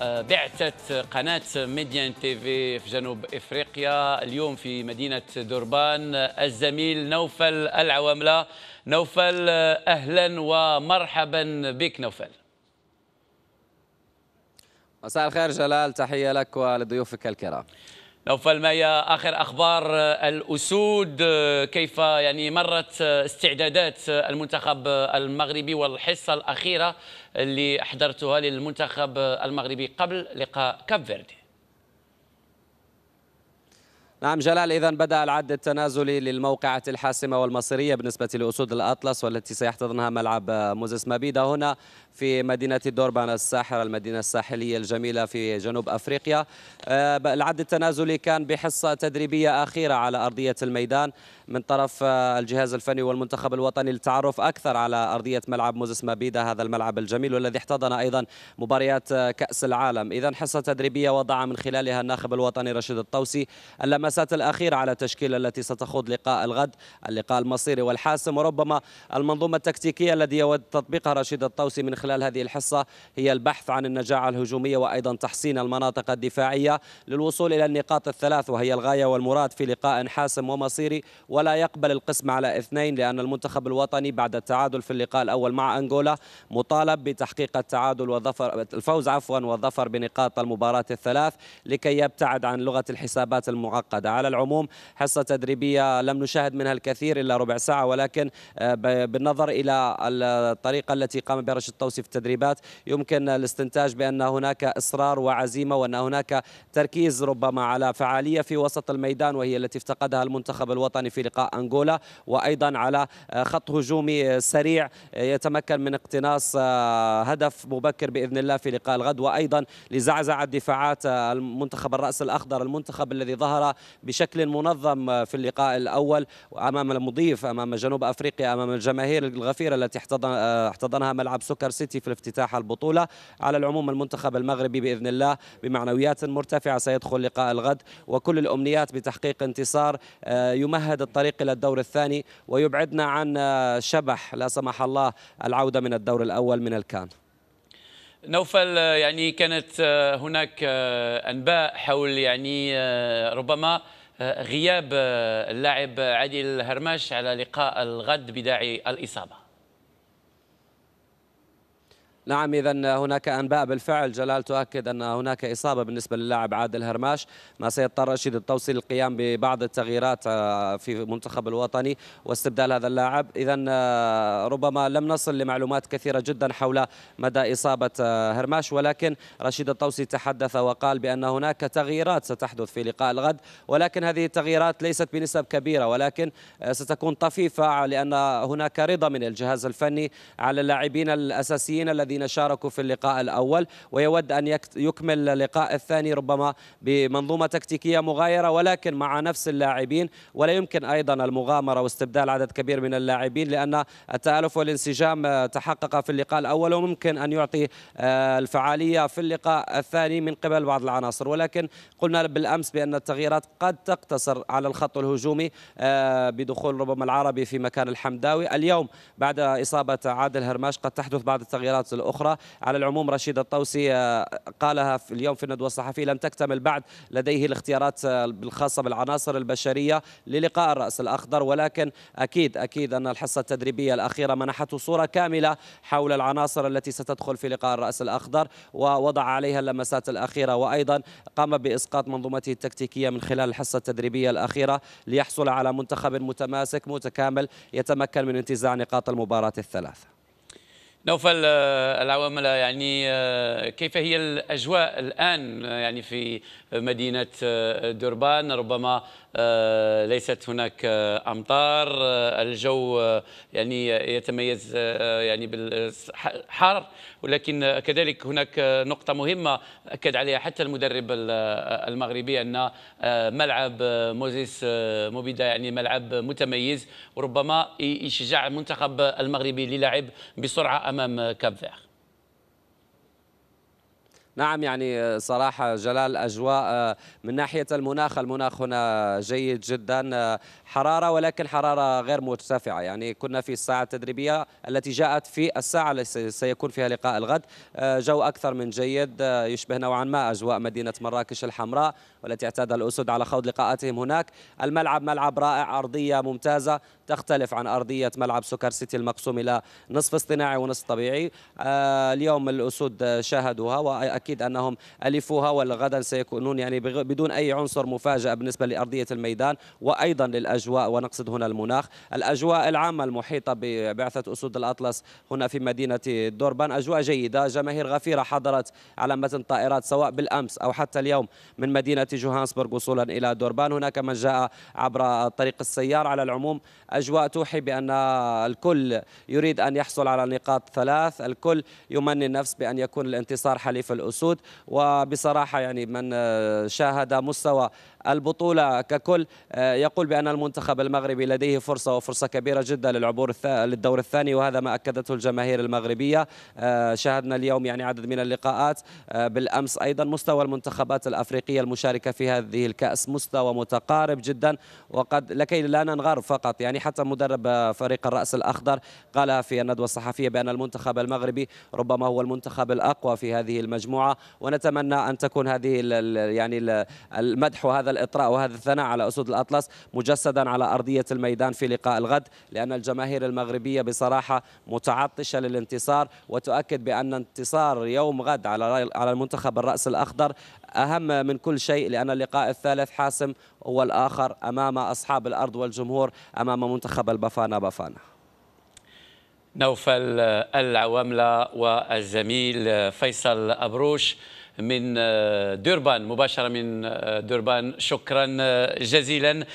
آه، بعثة قناة ميديان تيفي في جنوب إفريقيا اليوم في مدينة دربان الزميل نوفل العواملة نوفل أهلا ومرحبا بك نوفل مساء الخير جلال تحية لك ولضيوفك الكرام نوفل مايا اخر اخبار آه، الاسود آه، كيف يعني مرت آه، استعدادات المنتخب المغربي والحصه الاخيره اللي احضرتها للمنتخب المغربي قبل لقاء كاب فيردي نعم جلال إذا بدأ العد التنازلي للموقعة الحاسمة والمصيرية بالنسبة لأسود الأطلس والتي سيحتضنها ملعب موزس مابيدا هنا في مدينة دوربان الساحرة المدينة الساحلية الجميلة في جنوب أفريقيا آه، العد التنازلي كان بحصة تدريبية أخيرة على أرضية الميدان من طرف آه، الجهاز الفني والمنتخب الوطني للتعرف أكثر على أرضية ملعب موزس مابيدا هذا الملعب الجميل والذي احتضن أيضا مباريات آه، كأس العالم إذا حصة تدريبية وضع من خلالها الناخب الوطني رشيد الطوسي اللمسات الأخيرة على تشكيل التي ستخوض لقاء الغد اللقاء المصيري والحاسم وربما المنظومة التكتيكية الذي يود تطبيقها رشيد الطوسي من خلال هذه الحصة هي البحث عن النجاعة الهجومية وأيضا تحسين المناطق الدفاعية للوصول إلى النقاط الثلاث وهي الغاية والمراد في لقاء حاسم ومصيري ولا يقبل القسم على اثنين لأن المنتخب الوطني بعد التعادل في اللقاء الأول مع أنغولا مطالب بتحقيق التعادل وظفر الفوز عفوا والظفر بنقاط المباراة الثلاث لكي يبتعد عن لغة الحسابات المعقدة معقدة على العموم حصة تدريبية لم نشاهد منها الكثير إلا ربع ساعة ولكن آه، بالنظر إلى الطريقة التي قام بها رشيد الطوسي في التدريبات يمكن الاستنتاج بأن هناك إصرار وعزيمة وأن هناك تركيز ربما على فعالية في وسط الميدان وهي التي افتقدها المنتخب الوطني في لقاء أنغولا وأيضا على آه، خط هجومي آه، سريع يتمكن من اقتناص هدف مبكر بإذن الله في لقاء الغد وأيضا لزعزعة دفاعات المنتخب الرأس الأخضر المنتخب الذي ظهر بشكل منظم في اللقاء الاول امام المضيف امام جنوب افريقيا امام الجماهير الغفيره التي احتضنها ملعب سكر سيتي في افتتاح البطوله على العموم المنتخب المغربي باذن الله بمعنويات مرتفعه سيدخل لقاء الغد وكل الامنيات بتحقيق انتصار آه، يمهد الطريق الى الدور الثاني ويبعدنا عن آه، شبح لا سمح الله العوده من الدور الاول من الكان نوفل آه، يعني كانت آه، هناك آه، انباء حول يعني ربما غياب اللاعب عادل هرماش على لقاء الغد بداعي الاصابه نعم إذا هناك أنباء بالفعل جلال تؤكد أن هناك إصابة بالنسبة للاعب عادل هرماش ما سيضطر رشيد الطوسي للقيام ببعض التغييرات آه، في المنتخب الوطني واستبدال هذا اللاعب إذا آه، ربما لم نصل لمعلومات كثيرة جدا حول مدى إصابة آه، هرماش ولكن رشيد الطوسي تحدث وقال بأن هناك تغييرات ستحدث في لقاء الغد ولكن هذه التغييرات ليست بنسب كبيرة ولكن ستكون طفيفة لأن هناك رضا من الجهاز الفني على اللاعبين الأساسيين الذي الذين شاركوا في اللقاء الأول ويود أن يكمل اللقاء الثاني ربما بمنظومة تكتيكية مغايرة ولكن مع نفس اللاعبين ولا يمكن أيضا المغامرة واستبدال عدد كبير من اللاعبين لأن التآلف والانسجام تحقق في اللقاء الأول وممكن أن يعطي آه، الفعالية في اللقاء الثاني من قبل بعض العناصر ولكن قلنا بالأمس بأن التغييرات قد تقتصر على الخط الهجومي آه، بدخول ربما العربي في مكان الحمداوي اليوم بعد إصابة عادل هرماش قد تحدث بعض التغييرات الأخرى أخرى على العموم رشيد الطوسي آه، قالها في اليوم في الندوة الصحفية لم تكتمل بعد لديه الاختيارات آه، الخاصة بالعناصر البشرية للقاء الرأس الأخضر ولكن أكيد أكيد أن الحصة التدريبية الأخيرة منحته صورة كاملة حول العناصر التي ستدخل في لقاء الرأس الأخضر ووضع عليها اللمسات الأخيرة وأيضا قام بإسقاط منظومته التكتيكية من خلال الحصة التدريبية الأخيرة ليحصل على منتخب متماسك متكامل يتمكن من انتزاع نقاط المباراة الثلاثة نوفل آه، العوامل يعني آه، كيف هي الاجواء الان آه، يعني في مدينه دربان ربما ليست هناك امطار الجو يعني يتميز يعني بالحر ولكن كذلك هناك نقطه مهمه اكد عليها حتى المدرب المغربي ان ملعب موزيس موبيدا يعني ملعب متميز وربما يشجع المنتخب المغربي للعب بسرعه امام كاب فيغ نعم يعني صراحة جلال أجواء آه، من ناحية المناخ المناخ هنا جيد جدا آه، حرارة ولكن حرارة غير مرتفعة يعني كنا في الساعة التدريبية التي جاءت في الساعة التي سيكون فيها لقاء الغد آه، جو أكثر من جيد يشبه نوعا ما أجواء مدينة مراكش الحمراء والتي اعتاد الأسود على خوض لقاءاتهم هناك الملعب ملعب رائع أرضية ممتازة تختلف عن أرضية ملعب سكر سيتي المقسوم إلى نصف اصطناعي ونصف طبيعي آه، اليوم الأسود شاهدوها وأكيد أنهم ألفوها والغدا سيكونون يعني بدون أي عنصر مفاجأة بالنسبة لأرضية الميدان وأيضا للأجواء ونقصد هنا المناخ الأجواء العامة المحيطة ببعثة أسود الأطلس هنا في مدينة دوربان أجواء جيدة جماهير غفيرة حضرت على متن طائرات سواء بالأمس أو حتى اليوم من مدينة جوهانسبرغ وصولا إلى دوربان هناك من جاء عبر طريق السيار على العموم أجواء توحي بأن الكل يريد أن يحصل على نقاط ثلاث الكل يمني النفس بأن يكون الانتصار حليف الأسود وبصراحة يعني من شاهد مستوى البطولة ككل آه، يقول بأن المنتخب المغربي لديه فرصة وفرصة كبيرة جدا للعبور للدور الثاني وهذا ما أكدته الجماهير المغربية آه، شاهدنا اليوم يعني عدد من اللقاءات آه، بالأمس أيضا مستوى المنتخبات الأفريقية المشاركة في هذه الكأس مستوى متقارب جدا وقد لكي لا ننغر فقط يعني حتى مدرب فريق الرأس الأخضر قال في الندوة الصحفية بأن المنتخب المغربي ربما هو المنتخب الأقوى في هذه المجموعة ونتمنى أن تكون هذه يعني المدح وهذا الإطراء وهذا الثناء على أسود الأطلس مجسدا على أرضية الميدان في لقاء الغد لأن الجماهير المغربية بصراحة متعطشة للانتصار وتؤكد بأن انتصار يوم غد على على المنتخب الرأس الأخضر أهم من كل شيء لأن اللقاء الثالث حاسم هو الآخر أمام أصحاب الأرض والجمهور أمام منتخب البافانا بافانا نوفل العواملة والزميل فيصل أبروش من آه، دوربان مباشرة من آه، دوربان شكرا آه، جزيلا